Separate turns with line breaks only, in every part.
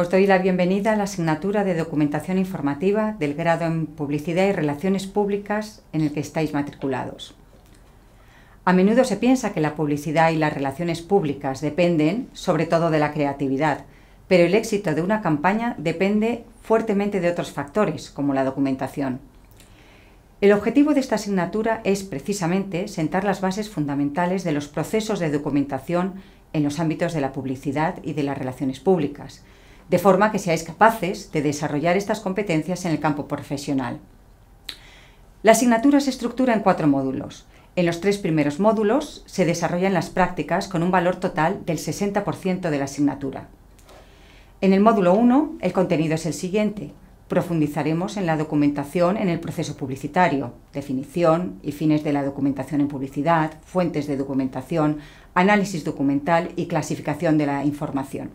Os doy la bienvenida a la asignatura de Documentación Informativa del grado en Publicidad y Relaciones Públicas en el que estáis matriculados. A menudo se piensa que la publicidad y las relaciones públicas dependen, sobre todo, de la creatividad, pero el éxito de una campaña depende fuertemente de otros factores, como la documentación. El objetivo de esta asignatura es precisamente sentar las bases fundamentales de los procesos de documentación en los ámbitos de la publicidad y de las relaciones públicas, de forma que seáis capaces de desarrollar estas competencias en el campo profesional. La asignatura se estructura en cuatro módulos. En los tres primeros módulos se desarrollan las prácticas con un valor total del 60% de la asignatura. En el módulo 1, el contenido es el siguiente. Profundizaremos en la documentación en el proceso publicitario, definición y fines de la documentación en publicidad, fuentes de documentación, análisis documental y clasificación de la información.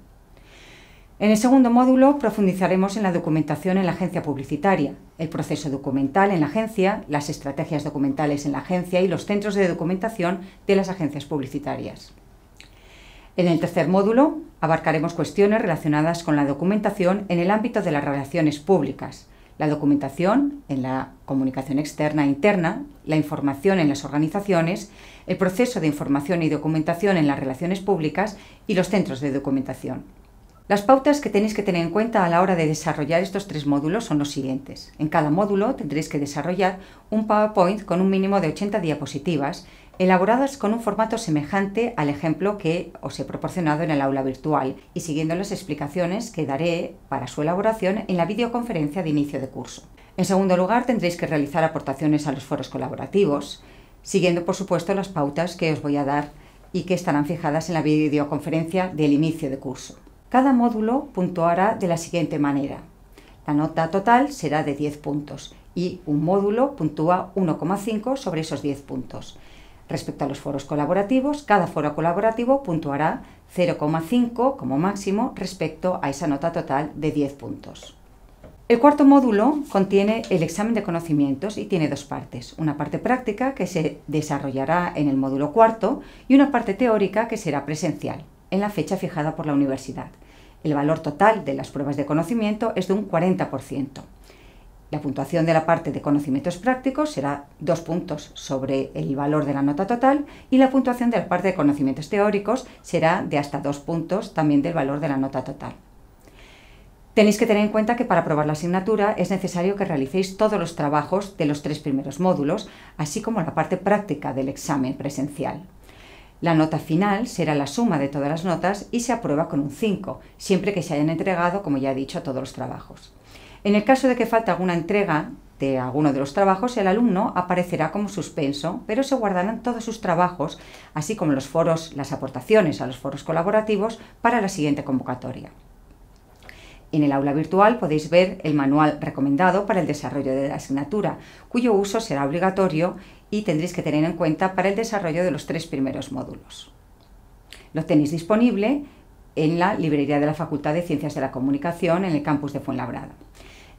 En el segundo módulo profundizaremos en la documentación en la agencia publicitaria, el proceso documental en la agencia, las estrategias documentales en la agencia y los centros de documentación de las agencias publicitarias. En el tercer módulo abarcaremos cuestiones relacionadas con la documentación en el ámbito de las relaciones públicas, la documentación en la comunicación externa e interna, la información en las organizaciones, el proceso de información y documentación en las relaciones públicas y los centros de documentación. Las pautas que tenéis que tener en cuenta a la hora de desarrollar estos tres módulos son los siguientes. En cada módulo tendréis que desarrollar un PowerPoint con un mínimo de 80 diapositivas elaboradas con un formato semejante al ejemplo que os he proporcionado en el aula virtual y siguiendo las explicaciones que daré para su elaboración en la videoconferencia de inicio de curso. En segundo lugar, tendréis que realizar aportaciones a los foros colaborativos, siguiendo por supuesto las pautas que os voy a dar y que estarán fijadas en la videoconferencia del inicio de curso. Cada módulo puntuará de la siguiente manera. La nota total será de 10 puntos y un módulo puntúa 1,5 sobre esos 10 puntos. Respecto a los foros colaborativos, cada foro colaborativo puntuará 0,5 como máximo respecto a esa nota total de 10 puntos. El cuarto módulo contiene el examen de conocimientos y tiene dos partes, una parte práctica que se desarrollará en el módulo cuarto y una parte teórica que será presencial, en la fecha fijada por la universidad el valor total de las pruebas de conocimiento es de un 40%. La puntuación de la parte de conocimientos prácticos será dos puntos sobre el valor de la nota total y la puntuación de la parte de conocimientos teóricos será de hasta dos puntos también del valor de la nota total. Tenéis que tener en cuenta que para aprobar la asignatura es necesario que realicéis todos los trabajos de los tres primeros módulos, así como la parte práctica del examen presencial. La nota final será la suma de todas las notas y se aprueba con un 5, siempre que se hayan entregado, como ya he dicho, todos los trabajos. En el caso de que falte alguna entrega de alguno de los trabajos, el alumno aparecerá como suspenso, pero se guardarán todos sus trabajos, así como los foros, las aportaciones a los foros colaborativos para la siguiente convocatoria. En el aula virtual podéis ver el manual recomendado para el desarrollo de la asignatura, cuyo uso será obligatorio y tendréis que tener en cuenta para el desarrollo de los tres primeros módulos. Lo tenéis disponible en la librería de la Facultad de Ciencias de la Comunicación en el campus de Fuenlabrada.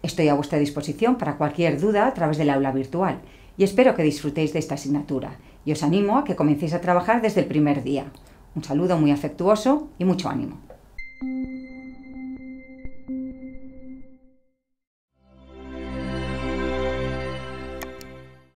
Estoy a vuestra disposición para cualquier duda a través del aula virtual y espero que disfrutéis de esta asignatura y os animo a que comencéis a trabajar desde el primer día. Un saludo muy afectuoso y mucho ánimo.